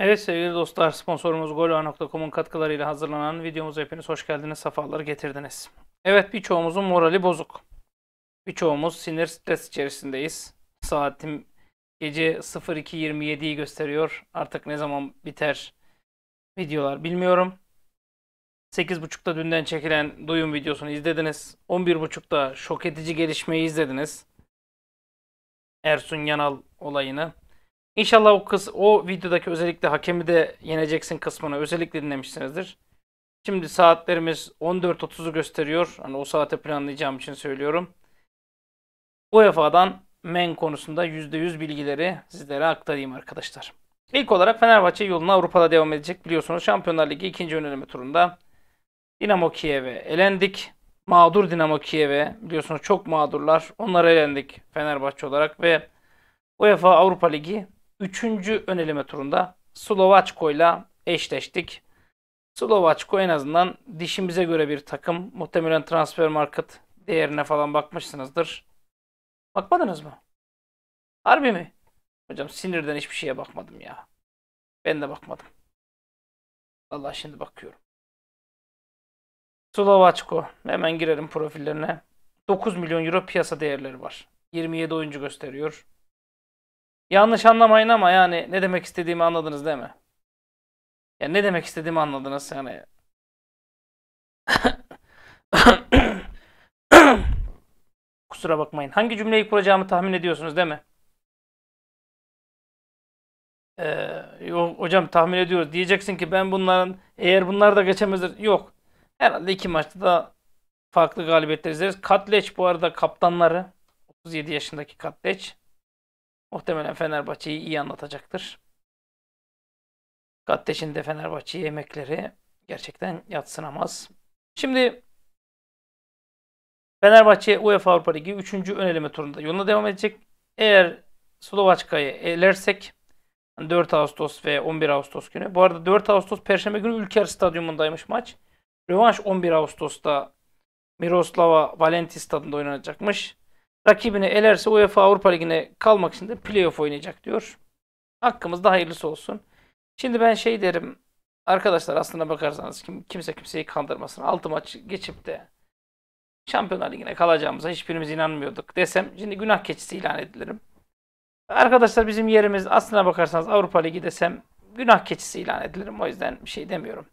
Evet sevgili dostlar sponsorumuz goloa.com'un katkılarıyla hazırlanan videomuza hepiniz hoş geldiniz, sefalar getirdiniz. Evet birçoğumuzun morali bozuk. Birçoğumuz sinir stres içerisindeyiz. Saatim gece 02.27'yi gösteriyor. Artık ne zaman biter videolar bilmiyorum. 8.30'da dünden çekilen duyum videosunu izlediniz. 11.30'da şok edici gelişmeyi izlediniz. Ersun Yanal olayını. İnşallah o kız o videodaki özellikle hakemi de yeneceksin kısmını özellikle dinlemişsinizdir. Şimdi saatlerimiz 14.30'u gösteriyor. Hani o saate planlayacağım için söylüyorum. UEFA'dan men konusunda %100 bilgileri sizlere aktarayım arkadaşlar. İlk olarak Fenerbahçe yoluna Avrupa'da devam edecek. Biliyorsunuz Şampiyonlar Ligi ikinci önleme turunda Dinamo Kiev'e elendik. Mağdur Dinamo Kiev'e biliyorsunuz çok mağdurlar. Onlara elendik Fenerbahçe olarak ve UEFA Avrupa Ligi üçüncü ön eleme turunda Slovaçko ile eşleştik. Slovaçko en azından dişimize göre bir takım. Muhtemelen transfer market değerine falan bakmışsınızdır. Bakmadınız mı? Harbi mi? Hocam sinirden hiçbir şeye bakmadım ya. Ben de bakmadım. Vallahi şimdi bakıyorum. Slovaçko. Hemen girelim profillerine. 9 milyon euro piyasa değerleri var. 27 oyuncu gösteriyor. Yanlış anlamayın ama yani ne demek istediğimi anladınız değil mi? Yani ne demek istediğimi anladınız yani. Kusura bakmayın. Hangi cümleyi kuracağımı tahmin ediyorsunuz değil mi? Ee, hocam tahmin ediyoruz. Diyeceksin ki ben bunların eğer bunlar da geçemezler. Yok. Herhalde iki maçta da farklı galibiyetler izleriz. Katleç bu arada kaptanları. 37 yaşındaki Katleç. Muhtemelen Fenerbahçe'yi iyi anlatacaktır. Gatteş'in de Fenerbahçe'ye emekleri gerçekten yatsınamaz. Şimdi Fenerbahçe UEFA Avrupa Ligi 3. ön eleme turunda yoluna devam edecek. Eğer Slovaçka'yı elersek 4 Ağustos ve 11 Ağustos günü. Bu arada 4 Ağustos Perşembe günü Ülker Stadyumundaymış maç. Rövanş 11 Ağustos'ta Miroslava Valenti stadında oynanacakmış. Rakibini elerse UEFA Avrupa Ligi'ne kalmak için de playoff oynayacak diyor. Hakkımızda hayırlısı olsun. Şimdi ben şey derim. Arkadaşlar aslına bakarsanız kim, kimse kimseyi kandırmasın. 6 maç geçip de Şampiyonlar Ligi'ne kalacağımıza hiçbirimiz inanmıyorduk desem şimdi günah keçisi ilan edilirim. Arkadaşlar bizim yerimiz aslına bakarsanız Avrupa Ligi desem günah keçisi ilan edilirim. O yüzden bir şey demiyorum.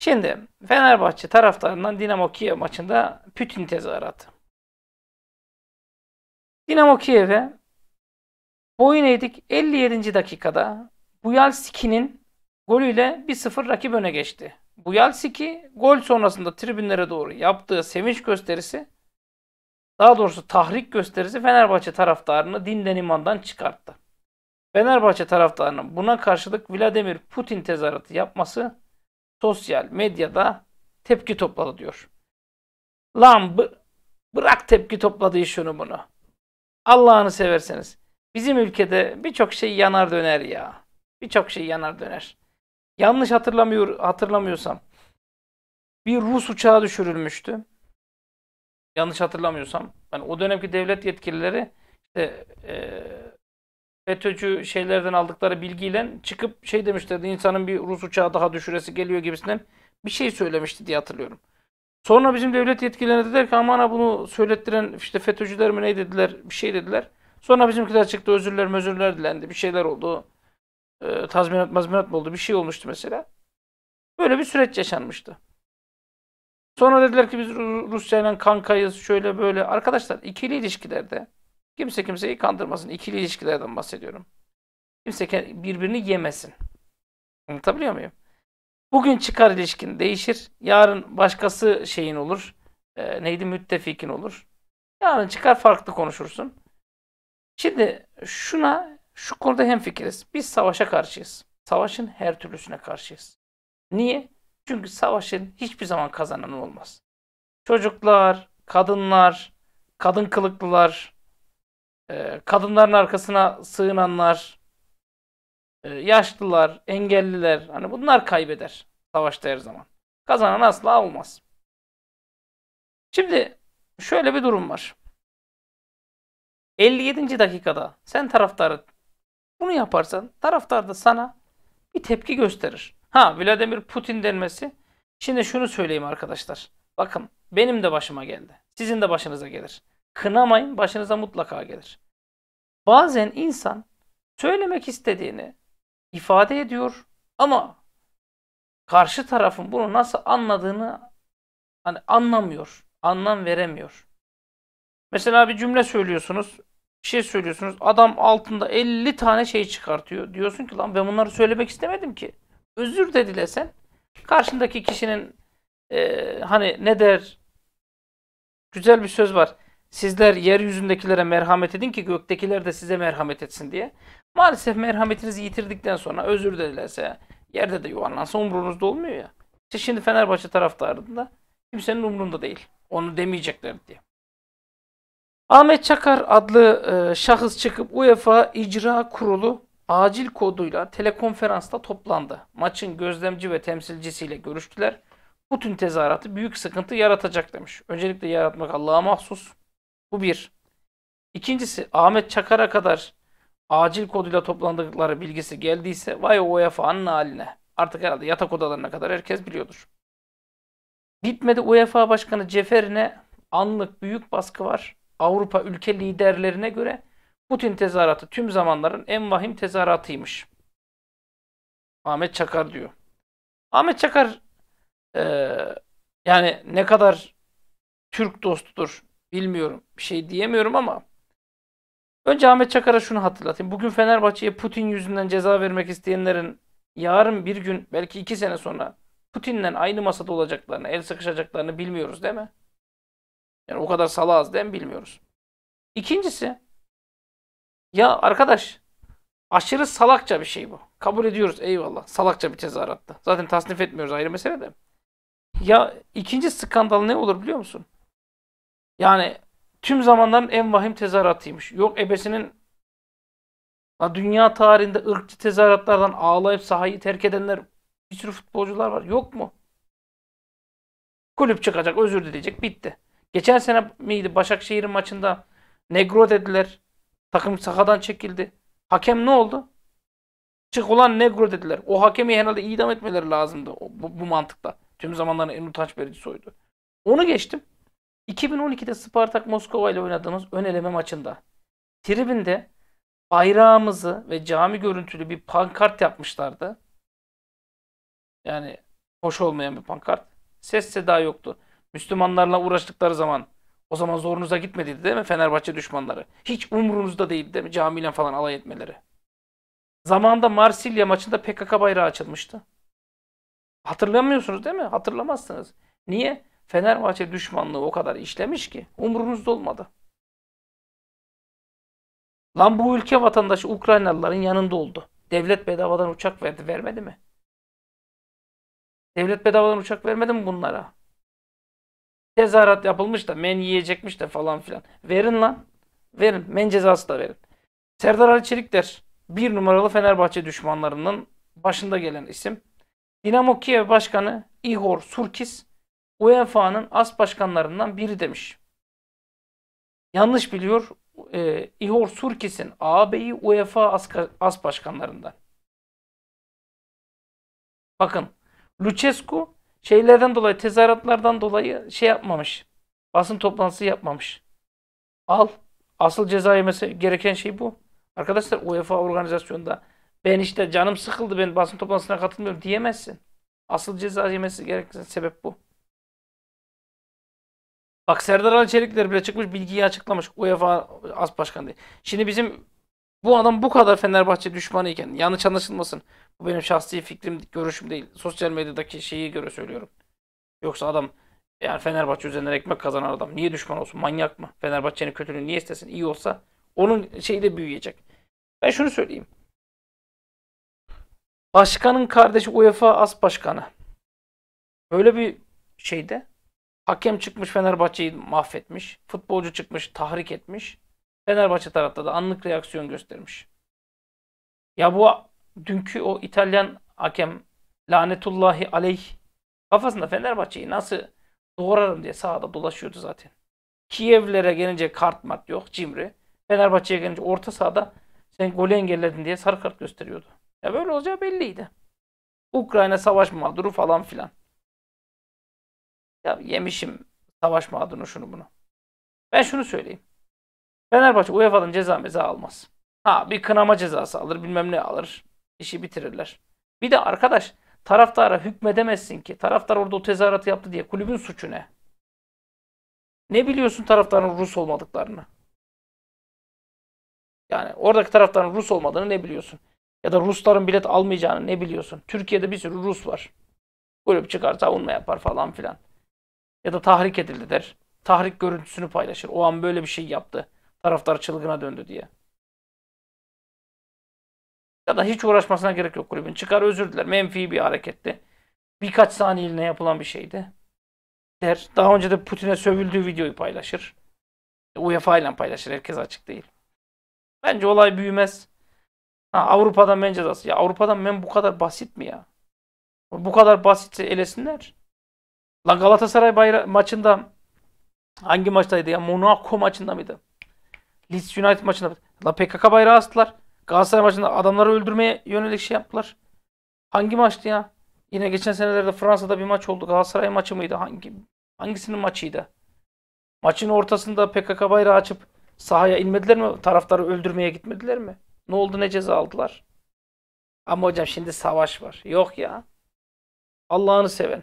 Şimdi Fenerbahçe taraftarından Dinamo Kiev maçında Putin tezahüratı. Dinamo Kiev'e boyun eğdik 57. dakikada Buyalski'nin golüyle 1-0 rakip öne geçti. Buyalski gol sonrasında tribünlere doğru yaptığı sevinç gösterisi daha doğrusu tahrik gösterisi Fenerbahçe taraftarını dinden imandan çıkarttı. Fenerbahçe taraftarının buna karşılık Vladimir Putin tezahüratı yapması sosyal medyada tepki topladı diyor. Lan bırak tepki topladı şunu bunu. Allah'ını severseniz. Bizim ülkede birçok şey yanar döner ya. Birçok şey yanar döner. Yanlış hatırlamıyor hatırlamıyorsam bir Rus uçağı düşürülmüştü. Yanlış hatırlamıyorsam. Yani o dönemki devlet yetkilileri işte e, FETÖ'cü şeylerden aldıkları bilgiyle çıkıp şey demişlerdi insanın bir Rus uçağı daha düşüresi geliyor gibisinden bir şey söylemişti diye hatırlıyorum. Sonra bizim devlet yetkililerine dediler ki aman bunu söylettiren işte FETÖ'cüler mi ne dediler bir şey dediler. Sonra bizimkiler çıktı özürler özürler dilendi bir şeyler oldu. E, tazminat mazminat mı oldu bir şey olmuştu mesela. Böyle bir süreç yaşanmıştı. Sonra dediler ki biz Rusya ile kankayız şöyle böyle. Arkadaşlar ikili ilişkilerde kimse kimseyi kandırmasın. İkili ilişkilerden bahsediyorum. Kimse birbirini yemesin. Anlatabiliyor muyum? Bugün çıkar ilişkin değişir. Yarın başkası şeyin olur. E, neydi müttefikin olur. Yarın çıkar farklı konuşursun. Şimdi şuna şu konuda hem fikiriz. Biz savaşa karşıyız. Savaşın her türlüsüne karşıyız. Niye? Çünkü savaşın hiçbir zaman kazananı olmaz. Çocuklar, kadınlar, kadın kılıklılar, e, kadınların arkasına sığınanlar, ee, yaşlılar, engelliler hani bunlar kaybeder savaşta her zaman. Kazanan asla olmaz. Şimdi şöyle bir durum var. 57. dakikada sen taraftarı bunu yaparsan taraftar da sana bir tepki gösterir. Ha Vladimir Putin denmesi. Şimdi şunu söyleyeyim arkadaşlar. Bakın benim de başıma geldi. Sizin de başınıza gelir. Kınamayın başınıza mutlaka gelir. Bazen insan söylemek istediğini ifade ediyor ama karşı tarafın bunu nasıl anladığını hani anlamıyor, anlam veremiyor. Mesela bir cümle söylüyorsunuz, bir şey söylüyorsunuz. Adam altında 50 tane şey çıkartıyor. Diyorsun ki lan ben bunları söylemek istemedim ki. Özür de dilesen karşındaki kişinin e, hani ne der güzel bir söz var. Sizler yeryüzündekilere merhamet edin ki göktekiler de size merhamet etsin diye. Maalesef merhametinizi yitirdikten sonra özür dilerse, yerde de yuvarlansa umrunuzda olmuyor ya. İşte şimdi Fenerbahçe taraftarında kimsenin umrunda değil. Onu demeyecekler diye. Ahmet Çakar adlı e, şahıs çıkıp UEFA İcra Kurulu acil koduyla telekonferansta toplandı. Maçın gözlemci ve temsilcisiyle görüştüler. Bu tüm tezahüratı büyük sıkıntı yaratacak demiş. Öncelikle yaratmak Allah'a mahsus. Bu bir. İkincisi Ahmet Çakar'a kadar acil koduyla toplandıkları bilgisi geldiyse vay o UEFA'nın haline. Artık herhalde yatak odalarına kadar herkes biliyordur. Bitmedi UEFA Başkanı Cefer'ine anlık büyük baskı var. Avrupa ülke liderlerine göre Putin tezahüratı tüm zamanların en vahim tezahüratıymış. Ahmet Çakar diyor. Ahmet Çakar e, yani ne kadar Türk dostudur bilmiyorum. Bir şey diyemiyorum ama Önce Ahmet Çakar'a şunu hatırlatayım. Bugün Fenerbahçe'ye Putin yüzünden ceza vermek isteyenlerin yarın bir gün belki iki sene sonra Putin'le aynı masada olacaklarını, el sıkışacaklarını bilmiyoruz değil mi? Yani o kadar salağız değil mi bilmiyoruz. İkincisi ya arkadaş aşırı salakça bir şey bu. Kabul ediyoruz eyvallah. Salakça bir ceza tezahürattı. Zaten tasnif etmiyoruz ayrı mesele de. Ya ikinci skandal ne olur biliyor musun? Yani tüm zamanların en vahim tezahüratıymış. Yok ebesinin dünya tarihinde ırkçı tezahüratlardan ağlayıp sahayı terk edenler bir sürü futbolcular var. Yok mu? Kulüp çıkacak, özür dileyecek. Bitti. Geçen sene miydi Başakşehir'in maçında negro dediler. Takım sahadan çekildi. Hakem ne oldu? Çık ulan negro dediler. O hakemi herhalde idam etmeleri lazımdı. bu, bu mantıkla. Tüm zamanların en utanç verici soydu. Onu geçtim. 2012'de Spartak Moskova ile oynadığımız ön eleme maçında tribünde bayrağımızı ve cami görüntülü bir pankart yapmışlardı. Yani hoş olmayan bir pankart. Ses seda yoktu. Müslümanlarla uğraştıkları zaman o zaman zorunuza gitmediydi değil mi Fenerbahçe düşmanları? Hiç umrunuzda değildi değil mi camiyle falan alay etmeleri? Zamanında Marsilya maçında PKK bayrağı açılmıştı. Hatırlamıyorsunuz değil mi? Hatırlamazsınız. Niye? Fenerbahçe düşmanlığı o kadar işlemiş ki umurunuzda olmadı. Lan bu ülke vatandaşı Ukraynalıların yanında oldu. Devlet bedavadan uçak verdi, vermedi mi? Devlet bedavadan uçak vermedi mi bunlara? Tezahürat yapılmış da men yiyecekmiş de falan filan. Verin lan. Verin. Men cezası da verin. Serdar Ali Çelik der. Bir numaralı Fenerbahçe düşmanlarının başında gelen isim. Dinamo Kiev Başkanı Igor Surkis UEFA'nın as başkanlarından biri demiş. Yanlış biliyor. E, Ihor Surkis'in ağabeyi UEFA as, as başkanlarından. Bakın Lucescu şeylerden dolayı tezahüratlardan dolayı şey yapmamış. Basın toplantısı yapmamış. Al. Asıl ceza yemesi gereken şey bu. Arkadaşlar UEFA organizasyonunda ben işte canım sıkıldı ben basın toplantısına katılmıyorum diyemezsin. Asıl ceza yemesi gereken sebep bu. Bak Serdar Ali Çelikler bile çıkmış bilgiyi açıklamış UEFA as başkan diye. Şimdi bizim bu adam bu kadar Fenerbahçe düşmanıyken iken yanlış anlaşılmasın. Bu benim şahsi fikrim, görüşüm değil. Sosyal medyadaki şeyi göre söylüyorum. Yoksa adam yani Fenerbahçe üzerinden ekmek kazanan adam niye düşman olsun? Manyak mı? Fenerbahçe'nin kötülüğünü niye istesin? İyi olsa onun şeyi de büyüyecek. Ben şunu söyleyeyim. Başkanın kardeşi UEFA as başkanı. Böyle bir şeyde Hakem çıkmış Fenerbahçe'yi mahvetmiş. Futbolcu çıkmış tahrik etmiş. Fenerbahçe tarafta da anlık reaksiyon göstermiş. Ya bu dünkü o İtalyan hakem lanetullahi aleyh kafasında Fenerbahçe'yi nasıl doğrarım diye sahada dolaşıyordu zaten. Kievlere gelince kart mat yok cimri. Fenerbahçe'ye gelince orta sahada sen golü engelledin diye sarı kart gösteriyordu. Ya böyle olacağı belliydi. Ukrayna savaş mağduru falan filan. Ya yemişim savaş mağdurunu şunu bunu. Ben şunu söyleyeyim. Fenerbahçe UEFA'dan ceza meza almaz. Ha bir kınama cezası alır bilmem ne alır. İşi bitirirler. Bir de arkadaş taraftara hükmedemezsin ki. Taraftar orada o tezahüratı yaptı diye kulübün suçu ne? Ne biliyorsun taraftarın Rus olmadıklarını? Yani oradaki taraftarın Rus olmadığını ne biliyorsun? Ya da Rusların bilet almayacağını ne biliyorsun? Türkiye'de bir sürü Rus var. Kulüp çıkar savunma yapar falan filan ya da tahrik edildi der. Tahrik görüntüsünü paylaşır. O an böyle bir şey yaptı. Taraftar çılgına döndü diye. Ya da hiç uğraşmasına gerek yok kulübün. Çıkar özür diler. Menfi bir hareketti. Birkaç saniyeliğine yapılan bir şeydi. Der. Daha önce de Putin'e sövüldüğü videoyu paylaşır. E, UEFA ile paylaşır. Herkes açık değil. Bence olay büyümez. Ha, Avrupa'dan ben cezası. Ya Avrupa'dan ben bu kadar basit mi ya? Bu kadar basitse elesinler. Lan Galatasaray maçında hangi maçtaydı ya? Monaco maçında mıydı? Leeds United maçında mıydı? La PKK bayrağı astılar. Galatasaray maçında adamları öldürmeye yönelik şey yaptılar. Hangi maçtı ya? Yine geçen senelerde Fransa'da bir maç oldu. Galatasaray maçı mıydı? Hangi hangisinin maçıydı? Maçın ortasında PKK bayrağı açıp sahaya inmediler mi? Taraftarı öldürmeye gitmediler mi? Ne oldu ne ceza aldılar? Ama hocam şimdi savaş var. Yok ya. Allah'ını seven.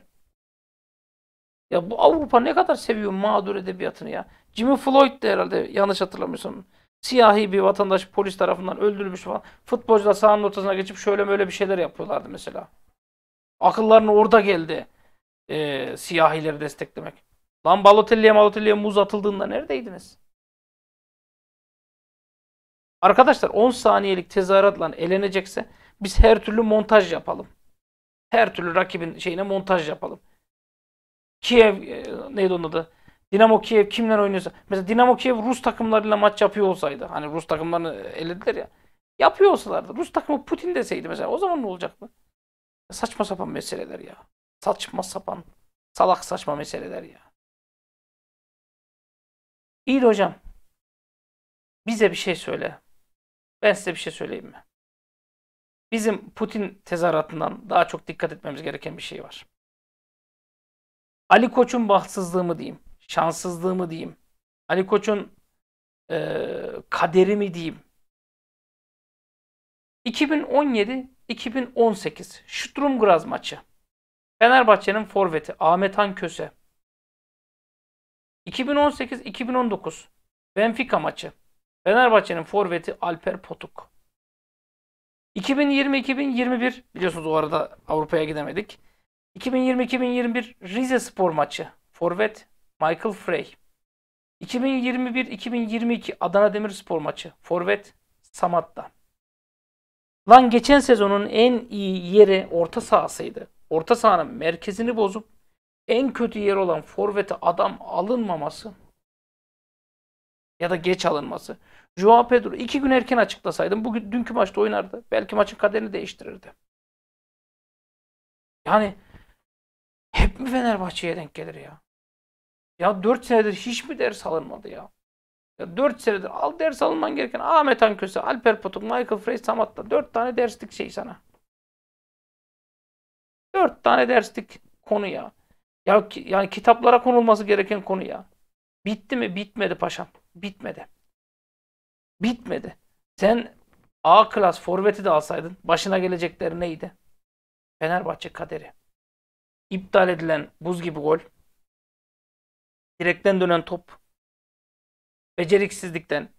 Ya bu Avrupa ne kadar seviyor mağdur edebiyatını ya. Jimmy Floyd de herhalde yanlış hatırlamıyorsam. Siyahi bir vatandaş polis tarafından öldürülmüş falan. Futbolcular sahanın ortasına geçip şöyle böyle bir şeyler yapıyorlardı mesela. Akıllarına orada geldi. E, siyahileri desteklemek. Lan Balotelli'ye Balotelli'ye muz atıldığında neredeydiniz? Arkadaşlar 10 saniyelik tezahüratla elenecekse biz her türlü montaj yapalım. Her türlü rakibin şeyine montaj yapalım. Kiev e, neydi onun adı? Dinamo Kiev kimler oynuyorsa. Mesela Dinamo Kiev Rus takımlarıyla maç yapıyor olsaydı. Hani Rus takımlarını elediler ya. Yapıyor olsalardı. Rus takımı Putin deseydi mesela. O zaman ne olacaktı? Saçma sapan meseleler ya. Saçma sapan. Salak saçma meseleler ya. İyi de hocam. Bize bir şey söyle. Ben size bir şey söyleyeyim mi? Bizim Putin tezahüratından daha çok dikkat etmemiz gereken bir şey var. Ali Koç'un bahtsızlığı mı diyeyim, şanssızlığı mı diyeyim, Ali Koç'un e, kaderi mi diyeyim. 2017-2018 Şutrum Şutrumgraz maçı. Fenerbahçe'nin forveti Ahmet Han Köse. 2018-2019 Benfica maçı. Fenerbahçe'nin forveti Alper Potuk. 2020-2021 biliyorsunuz o arada Avrupa'ya gidemedik. 2020-2021 Rize Spor maçı. Forvet Michael Frey. 2021-2022 Adana Demirspor maçı. Forvet Samat'ta. Lan geçen sezonun en iyi yeri orta sahasıydı. Orta sahanın merkezini bozup en kötü yer olan forvete adam alınmaması ya da geç alınması. Joao Pedro iki gün erken açıklasaydım bugün dünkü maçta oynardı. Belki maçın kaderini değiştirirdi. Yani hep mi Fenerbahçe'ye denk gelir ya? Ya 4 senedir hiç mi ders alınmadı ya? Ya 4 senedir al ders alınman gereken Ahmet Anköse, Alper Potuk, Michael Frey, Samatta 4 tane derslik şey sana. 4 tane derslik konu ya. Ya ki yani kitaplara konulması gereken konu ya. Bitti mi? Bitmedi paşam. Bitmedi. Bitmedi. Sen A klas forveti de alsaydın başına gelecekleri neydi? Fenerbahçe kaderi iptal edilen buz gibi gol, direkten dönen top, beceriksizlikten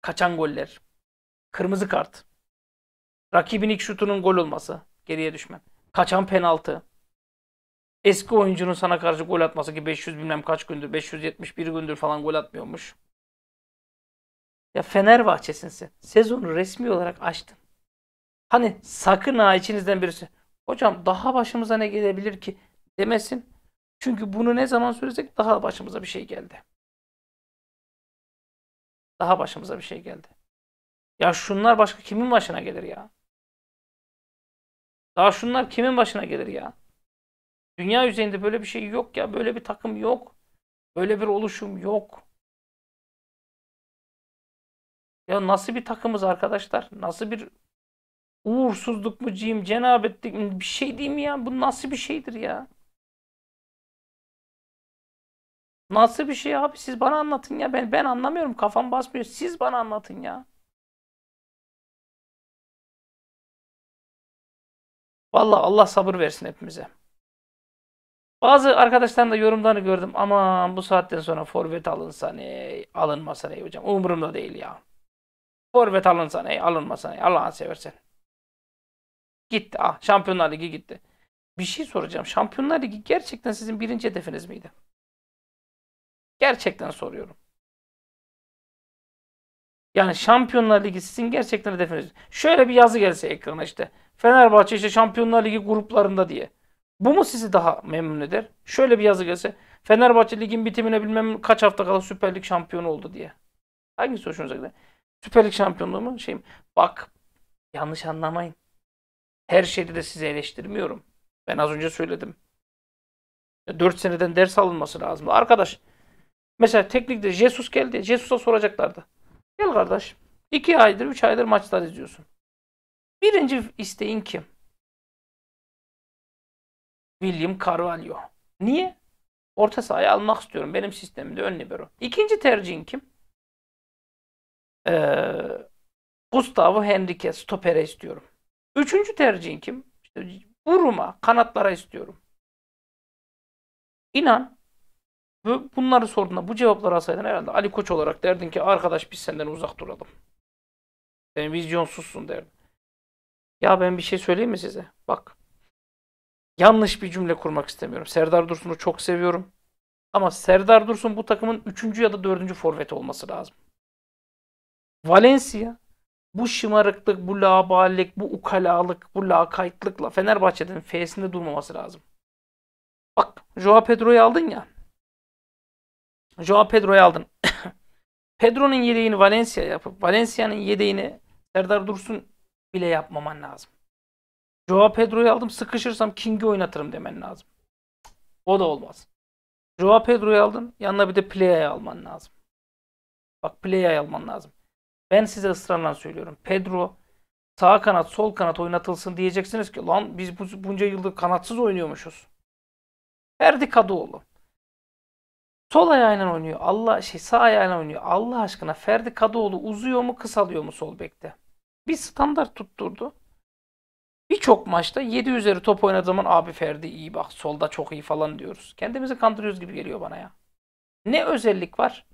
kaçan goller, kırmızı kart, rakibin ilk şutunun gol olması, geriye düşmen, kaçan penaltı, eski oyuncunun sana karşı gol atması ki 500 bilmem kaç gündür, 571 gündür falan gol atmıyormuş. Ya Fenerbahçe'sin sen. Sezonu resmi olarak açtın. Hani sakın ha içinizden birisi hocam daha başımıza ne gelebilir ki demesin. Çünkü bunu ne zaman söylesek daha başımıza bir şey geldi. Daha başımıza bir şey geldi. Ya şunlar başka kimin başına gelir ya? Daha şunlar kimin başına gelir ya? Dünya üzerinde böyle bir şey yok ya. Böyle bir takım yok. Böyle bir oluşum yok. Ya nasıl bir takımız arkadaşlar? Nasıl bir Uğursuzluk mu cim, cenabetlik mi bir şey diyeyim mi ya? Bu nasıl bir şeydir ya? Nasıl bir şey abi? Siz bana anlatın ya. Ben ben anlamıyorum. Kafam basmıyor. Siz bana anlatın ya. Vallahi Allah sabır versin hepimize. Bazı arkadaşların da yorumlarını gördüm. Aman bu saatten sonra forvet alınsa ne, alınmasa ne hocam. Umurumda değil ya. Forvet alınsa ne, alınmasa ne. Allah'ını seversen. Gitti. Ah Şampiyonlar Ligi gitti. Bir şey soracağım. Şampiyonlar Ligi gerçekten sizin birinci hedefiniz miydi? Gerçekten soruyorum. Yani Şampiyonlar Ligi sizin gerçekten hedefiniz. Şöyle bir yazı gelse ekrana işte. Fenerbahçe işte Şampiyonlar Ligi gruplarında diye. Bu mu sizi daha memnun eder? Şöyle bir yazı gelse. Fenerbahçe ligin bitimine bilmem kaç hafta kala Süper Lig şampiyonu oldu diye. Hangisi hoşunuza gider? Süper Lig şampiyonluğu mu? Şey mi? Bak yanlış anlamayın. Her şeyde de sizi eleştirmiyorum. Ben az önce söyledim. 4 seneden ders alınması lazım. Arkadaş mesela teknikte Jesus geldi. Jesus'a soracaklardı. Gel kardeş. 2 aydır 3 aydır maçlar izliyorsun. Birinci isteğin kim? William Carvalho. Niye? Orta sahaya almak istiyorum. Benim sistemimde ön libero. İkinci tercihin kim? Ee, Gustavo Henrique stopere istiyorum. Üçüncü tercihin kim? İşte vuruma, kanatlara istiyorum. İnan bunları sorduğunda bu cevapları alsaydın herhalde Ali Koç olarak derdin ki arkadaş biz senden uzak duralım. Sen vizyonsuzsun derdin. Ya ben bir şey söyleyeyim mi size? Bak. Yanlış bir cümle kurmak istemiyorum. Serdar Dursun'u çok seviyorum. Ama Serdar Dursun bu takımın 3. ya da 4. forveti olması lazım. Valencia bu şımarıklık, bu laballik, bu ukalalık, bu lakaytlıkla Fenerbahçe'nin F'sinde durmaması lazım. Bak Joao Pedro'yu aldın ya. Joao Pedro'yu aldın. Pedro'nun yedeğini Valencia yapıp Valencia'nın yedeğini Serdar Dursun bile yapmaman lazım. Joao Pedro'yu aldım sıkışırsam King'i oynatırım demen lazım. O da olmaz. Joao Pedro'yu aldın yanına bir de Playa'yı alman lazım. Bak Playa'yı alman lazım. Ben size ısrarla söylüyorum. Pedro sağ kanat sol kanat oynatılsın diyeceksiniz ki lan biz bunca yıldır kanatsız oynuyormuşuz. Ferdi Kadıoğlu. Sol ayağıyla oynuyor. Allah şey sağ ayağıyla oynuyor. Allah aşkına Ferdi Kadıoğlu uzuyor mu kısalıyor mu sol bekte? Bir standart tutturdu. Birçok maçta 7 üzeri top oynadığı zaman abi Ferdi iyi bak solda çok iyi falan diyoruz. Kendimizi kandırıyoruz gibi geliyor bana ya. Ne özellik var?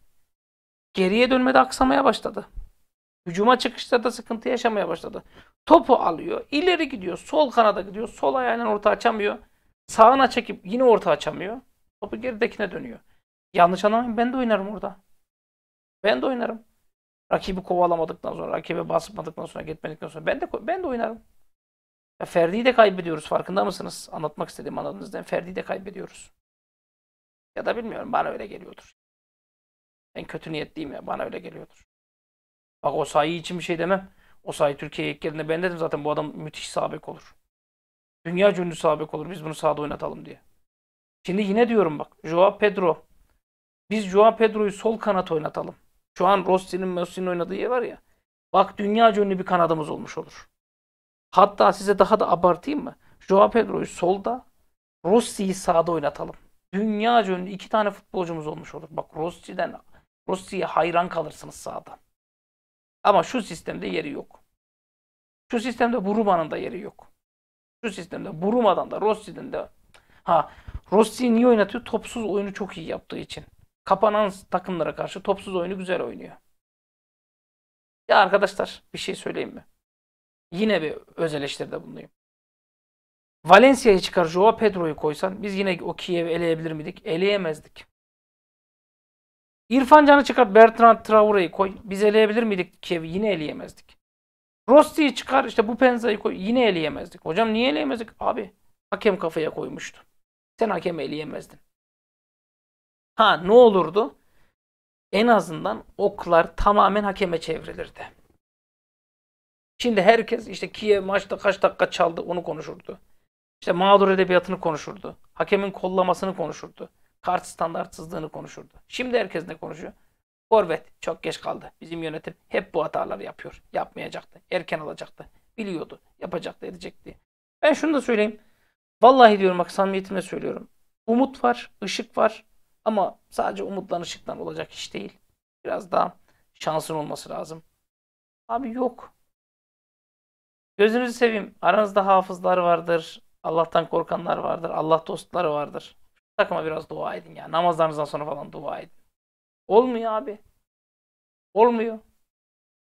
Geriye dönmede aksamaya başladı. Hücuma çıkışta da sıkıntı yaşamaya başladı. Topu alıyor. ileri gidiyor. Sol kanada gidiyor. Sol ayağıyla orta açamıyor. Sağına çekip yine orta açamıyor. Topu geridekine dönüyor. Yanlış anlamayın ben de oynarım orada. Ben de oynarım. Rakibi kovalamadıktan sonra, rakibe basmadıktan sonra, gitmedikten sonra ben de ben de oynarım. Ya Ferdi'yi de kaybediyoruz farkında mısınız? Anlatmak istediğim anladınız değil mi? Ferdi'yi de kaybediyoruz. Ya da bilmiyorum bana öyle geliyordur. Ben kötü niyetliyim ya bana öyle geliyordur. Bak o sayı için bir şey demem. O sayı Türkiye'ye ilk geldiğinde ben dedim zaten bu adam müthiş sabek olur. Dünya cümlü sabek olur biz bunu sağda oynatalım diye. Şimdi yine diyorum bak Joao Pedro. Biz Joao Pedro'yu sol kanat oynatalım. Şu an Rossi'nin Messi'nin oynadığı yer var ya. Bak dünya cümlü bir kanadımız olmuş olur. Hatta size daha da abartayım mı? Joao Pedro'yu solda, Rossi'yi sağda oynatalım. Dünya cümlü iki tane futbolcumuz olmuş olur. Bak Rossi'den Rossi'ye hayran kalırsınız sağdan. Ama şu sistemde yeri yok. Şu sistemde Buruma'nın da yeri yok. Şu sistemde Buruma'dan da Rossi'den de ha Rossi'yi niye oynatıyor? Topsuz oyunu çok iyi yaptığı için. Kapanan takımlara karşı topsuz oyunu güzel oynuyor. Ya arkadaşlar bir şey söyleyeyim mi? Yine bir öz eleştiride bulunayım. Valencia'yı çıkar Joao Pedro'yu koysan biz yine o Kiev'i eleyebilir miydik? Eleyemezdik. İrfan Can'ı çıkar Bertrand Traore'yi koy. Biz eleyebilir miydik Kiev'i? Yine eleyemezdik. Rossi'yi çıkar işte bu Penza'yı koy. Yine eleyemezdik. Hocam niye eleyemezdik? Abi hakem kafaya koymuştu. Sen hakem eleyemezdin. Ha ne olurdu? En azından oklar tamamen hakeme çevrilirdi. Şimdi herkes işte Kiev maçta kaç dakika çaldı onu konuşurdu. İşte mağdur edebiyatını konuşurdu. Hakemin kollamasını konuşurdu kart standartsızlığını konuşurdu. Şimdi herkes ne konuşuyor? Forvet çok geç kaldı. Bizim yönetim hep bu hataları yapıyor. Yapmayacaktı. Erken alacaktı. Biliyordu. Yapacaktı, edecekti. Ben şunu da söyleyeyim. Vallahi diyorum bak samimiyetimle söylüyorum. Umut var, ışık var. Ama sadece umuttan ışıktan olacak iş değil. Biraz daha şansın olması lazım. Abi yok. Gözünüzü seveyim. Aranızda hafızlar vardır. Allah'tan korkanlar vardır. Allah dostları vardır. Takıma biraz dua edin ya. Namazlarınızdan sonra falan dua edin. Olmuyor abi. Olmuyor.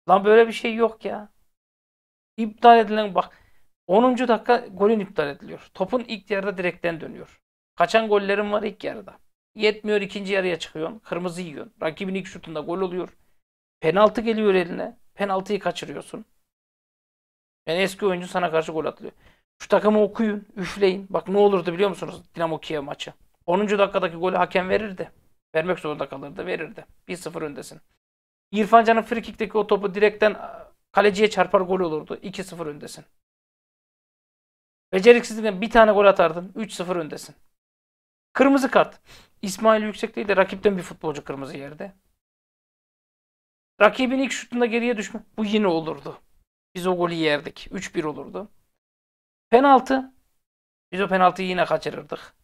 Lan böyle bir şey yok ya. İptal edilen bak 10. dakika golün iptal ediliyor. Topun ilk yarıda direkten dönüyor. Kaçan gollerim var ilk yarıda. Yetmiyor ikinci yarıya çıkıyorsun. Kırmızı yiyorsun. Rakibin ilk şutunda gol oluyor. Penaltı geliyor eline. Penaltıyı kaçırıyorsun. Yani eski oyuncu sana karşı gol atılıyor. Şu takımı okuyun, üfleyin. Bak ne olurdu biliyor musunuz Dinamo Kiev maçı? 10. dakikadaki golü hakem verirdi. Vermek zorunda kalırdı, verirdi. 1-0 öndesin. İrfan Can'ın frikikteki o topu direkten kaleciye çarpar gol olurdu. 2-0 öndesin. Beceriksizlikten bir tane gol atardın. 3-0 öndesin. Kırmızı kart. İsmail Yüksek değil de rakipten bir futbolcu kırmızı yerde. Rakibin ilk şutunda geriye düşme. Bu yine olurdu. Biz o golü yerdik. 3-1 olurdu. Penaltı. Biz o penaltıyı yine kaçırırdık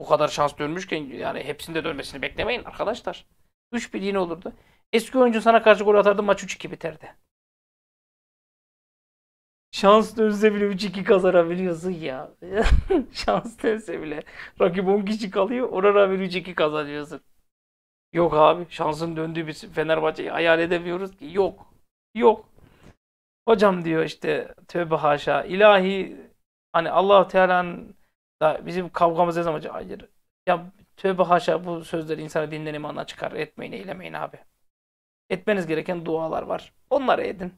bu kadar şans dönmüşken yani hepsinde dönmesini beklemeyin arkadaşlar. 3-1 yine olurdu. Eski oyuncu sana karşı gol atardı maç 3-2 biterdi. Şans dönse bile 3-2 kazanabiliyorsun ya. Şans dönse bile. Rakip 10 kişi kalıyor. Ona rağmen 3-2 kazanıyorsun. Yok abi. Şansın döndüğü bir Fenerbahçe'yi hayal edemiyoruz ki. Yok. Yok. Hocam diyor işte tövbe haşa. ilahi hani allah Teala'nın daha bizim kavgamız ne zaman? Hayır. Ya tövbe haşa bu sözleri insana dinden imandan çıkar. Etmeyin, eylemeyin abi. Etmeniz gereken dualar var. Onları edin.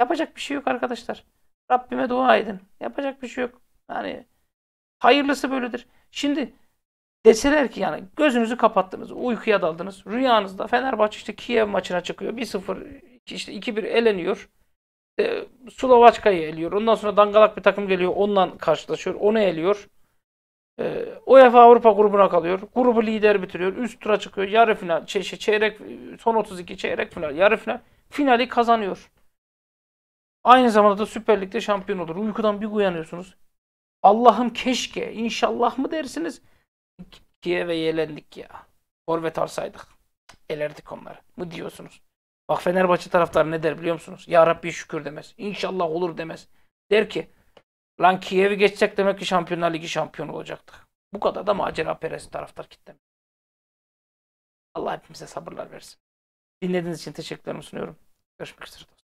Yapacak bir şey yok arkadaşlar. Rabbime dua edin. Yapacak bir şey yok. Yani hayırlısı böyledir. Şimdi deseler ki yani gözünüzü kapattınız, uykuya daldınız. Rüyanızda Fenerbahçe işte Kiev maçına çıkıyor. 1-0 işte 2-1 eleniyor. İşte Slovaçka'yı eliyor. Ondan sonra dangalak bir takım geliyor. Onunla karşılaşıyor. Onu eliyor. E, UEFA Avrupa grubuna kalıyor. Grubu lider bitiriyor. Üst tura çıkıyor. Yarı final, şey, çeyrek, son 32 çeyrek final, yarı final. Finali kazanıyor. Aynı zamanda da Süper Lig'de şampiyon olur. Uykudan bir uyanıyorsunuz. Allah'ım keşke, inşallah mı dersiniz? Kiev'e yelendik ya. Forvet alsaydık. Elerdik onları. Mı diyorsunuz? Bak Fenerbahçe taraftarı ne der biliyor musunuz? Ya Rabbi şükür demez. İnşallah olur demez. Der ki lan Kiev'i geçsek demek ki Şampiyonlar Ligi şampiyon olacaktık. Bu kadar da macera perest taraftar kitlemi. Allah hepimize sabırlar versin. Dinlediğiniz için teşekkürlerimi sunuyorum. Görüşmek üzere.